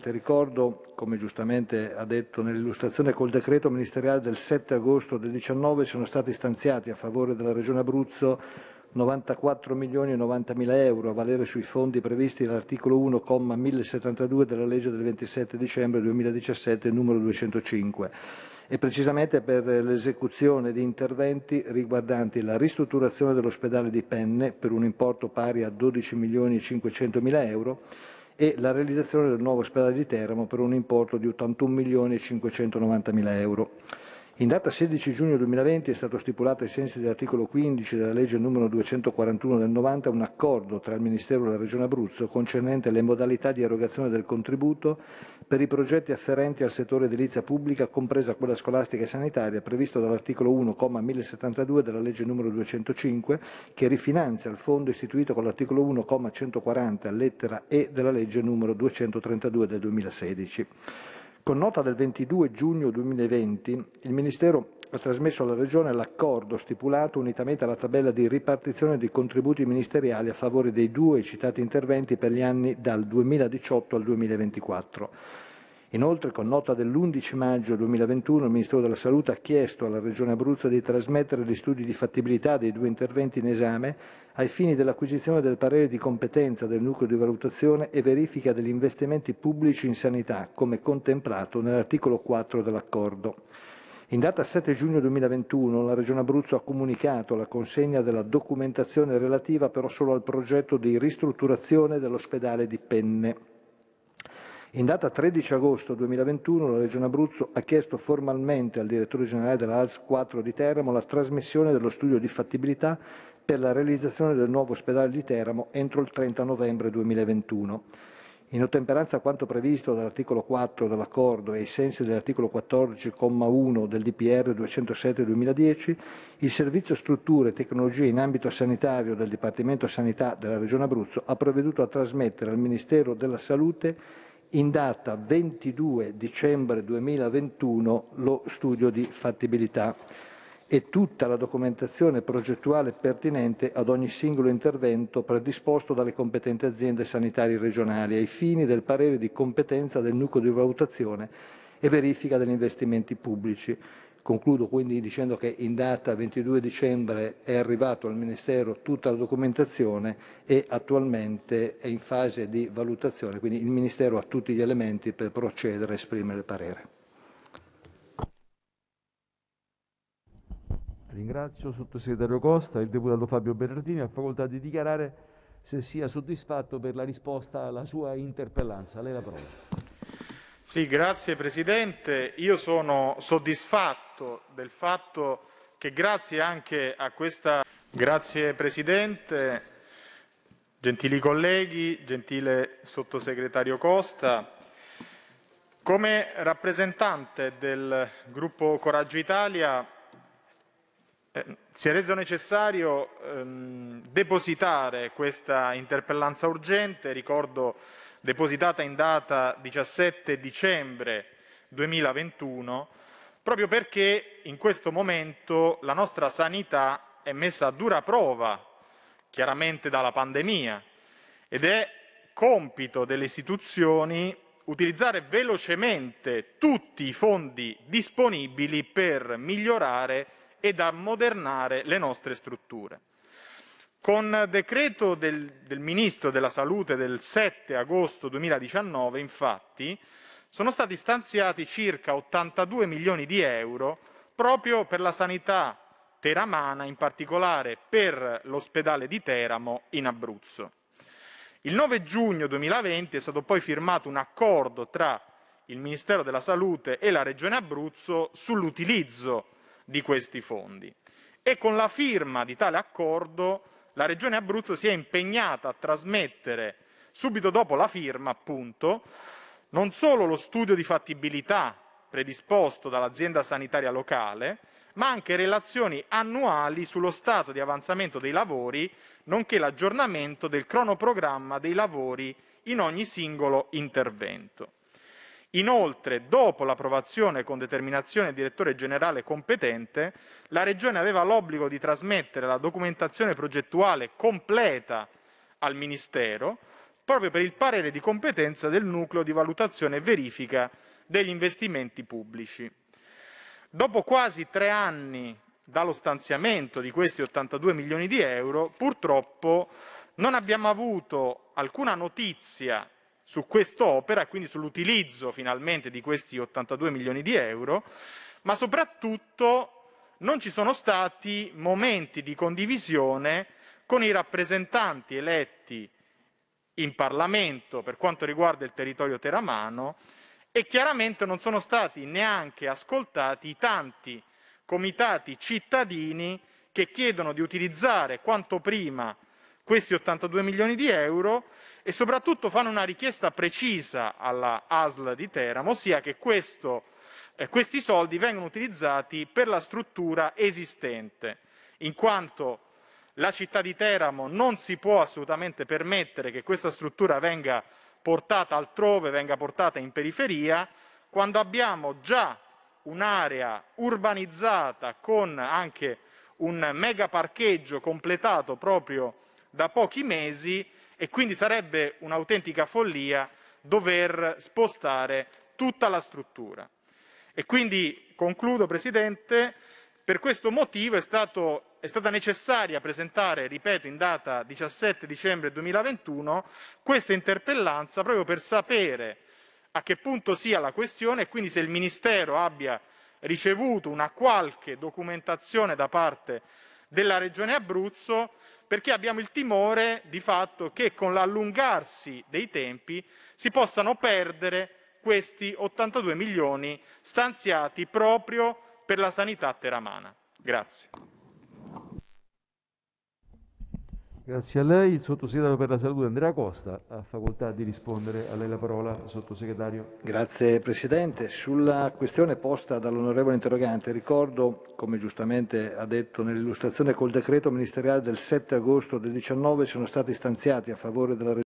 importante. Ricordo, come giustamente ha detto nell'illustrazione col decreto ministeriale del 7 agosto del 19, sono stati stanziati a favore della Regione Abruzzo 94 milioni e 90 mila euro a valere sui fondi previsti dall'articolo 1, 1072 della legge del 27 dicembre 2017 numero 205 e precisamente per l'esecuzione di interventi riguardanti la ristrutturazione dell'ospedale di Penne per un importo pari a 12 milioni e 500 mila euro e la realizzazione del nuovo ospedale di Teramo per un importo di 81 milioni e 590 mila euro. In data 16 giugno 2020 è stato stipulato ai sensi dell'articolo 15 della legge numero 241 del 90 un accordo tra il Ministero e la Regione Abruzzo concernente le modalità di erogazione del contributo per i progetti afferenti al settore edilizia pubblica, compresa quella scolastica e sanitaria, previsto dall'articolo 1,1072 della legge n. 205, che rifinanzia il fondo istituito con l'articolo 1,140 lettera E della legge n. 232 del 2016. Con nota del 22 giugno 2020, il Ministero ha trasmesso alla Regione l'accordo stipulato unitamente alla tabella di ripartizione dei contributi ministeriali a favore dei due citati interventi per gli anni dal 2018 al 2024 Inoltre, con nota dell'11 maggio 2021, il Ministro della Salute ha chiesto alla Regione Abruzzo di trasmettere gli studi di fattibilità dei due interventi in esame ai fini dell'acquisizione del parere di competenza del nucleo di valutazione e verifica degli investimenti pubblici in sanità, come contemplato nell'articolo 4 dell'accordo. In data 7 giugno 2021 la Regione Abruzzo ha comunicato la consegna della documentazione relativa però solo al progetto di ristrutturazione dell'ospedale di Penne. In data 13 agosto 2021 la Regione Abruzzo ha chiesto formalmente al direttore generale della AS 4 di Teramo la trasmissione dello studio di fattibilità per la realizzazione del nuovo ospedale di Teramo entro il 30 novembre 2021. In ottemperanza a quanto previsto dall'articolo 4 dell'accordo e ai sensi dell'articolo 14,1 del DPR 207-2010, il Servizio Strutture e Tecnologie in ambito sanitario del Dipartimento Sanità della Regione Abruzzo ha provveduto a trasmettere al Ministero della Salute in data 22 dicembre 2021 lo studio di fattibilità e tutta la documentazione progettuale pertinente ad ogni singolo intervento predisposto dalle competenti aziende sanitarie regionali ai fini del parere di competenza del nucleo di valutazione e verifica degli investimenti pubblici Concludo quindi dicendo che in data 22 dicembre è arrivato al Ministero tutta la documentazione e attualmente è in fase di valutazione, quindi il Ministero ha tutti gli elementi per procedere a esprimere il parere. Ringrazio il sottosegretario Costa, il deputato Fabio Bernardini ha facoltà di dichiarare se sia soddisfatto per la risposta alla sua interpellanza. Lei la parola. Sì, grazie Presidente. Io sono soddisfatto del fatto che grazie anche a questa... Grazie Presidente, gentili colleghi, gentile Sottosegretario Costa. Come rappresentante del gruppo Coraggio Italia eh, si è reso necessario ehm, depositare questa interpellanza urgente, ricordo depositata in data 17 dicembre 2021, proprio perché in questo momento la nostra sanità è messa a dura prova, chiaramente dalla pandemia, ed è compito delle istituzioni utilizzare velocemente tutti i fondi disponibili per migliorare ed ammodernare le nostre strutture. Con decreto del, del, Ministro della Salute del 7 agosto 2019, infatti, sono stati stanziati circa 82 milioni di euro proprio per la sanità teramana, in particolare per l'ospedale di Teramo in Abruzzo. Il 9 giugno 2020 è stato poi firmato un accordo tra il Ministero della Salute e la Regione Abruzzo sull'utilizzo di questi fondi e con la firma di tale accordo la Regione Abruzzo si è impegnata a trasmettere subito dopo la firma, appunto, non solo lo studio di fattibilità predisposto dall'azienda sanitaria locale, ma anche relazioni annuali sullo stato di avanzamento dei lavori, nonché l'aggiornamento del cronoprogramma dei lavori in ogni singolo intervento. Inoltre, dopo l'approvazione con determinazione del direttore generale competente, la Regione aveva l'obbligo di trasmettere la documentazione progettuale completa al Ministero proprio per il parere di competenza del nucleo di valutazione e verifica degli investimenti pubblici. Dopo quasi tre anni dallo stanziamento di questi 82 milioni di euro, purtroppo non abbiamo avuto alcuna notizia su quest'opera e quindi sull'utilizzo finalmente di questi 82 milioni di euro, ma soprattutto non ci sono stati momenti di condivisione con i rappresentanti eletti in Parlamento per quanto riguarda il territorio teramano e chiaramente non sono stati neanche ascoltati i tanti comitati cittadini che chiedono di utilizzare quanto prima questi 82 milioni di euro e soprattutto fanno una richiesta precisa alla ASL di Teramo, ossia che questo, eh, questi soldi vengono utilizzati per la struttura esistente, in quanto la città di Teramo non si può assolutamente permettere che questa struttura venga portata altrove, venga portata in periferia, quando abbiamo già un'area urbanizzata con anche un mega parcheggio completato proprio da pochi mesi e quindi sarebbe un'autentica follia dover spostare tutta la struttura. E quindi concludo, Presidente, per questo motivo è, stato, è, stata necessaria presentare, ripeto, in data 17 dicembre 2021 questa interpellanza proprio per sapere a che punto sia la questione e quindi se il Ministero abbia ricevuto una qualche documentazione da parte della Regione Abruzzo perché abbiamo il timore di fatto che con l'allungarsi dei tempi si possano perdere questi 82 milioni stanziati proprio per la sanità teramana. Grazie. Grazie a lei. Il sottosegretario per la salute Andrea Costa ha facoltà di rispondere. A lei la parola, sottosegretario. Grazie Presidente. Sulla questione posta dall'onorevole interrogante, ricordo, come giustamente ha detto nell'illustrazione col decreto ministeriale del 7 agosto del 19, sono stati stanziati a favore della regione.